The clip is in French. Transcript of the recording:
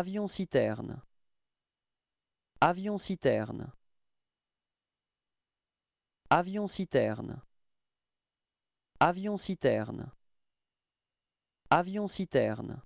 Avion-citerne Avion-citerne Avion-citerne Avion-citerne Avion-citerne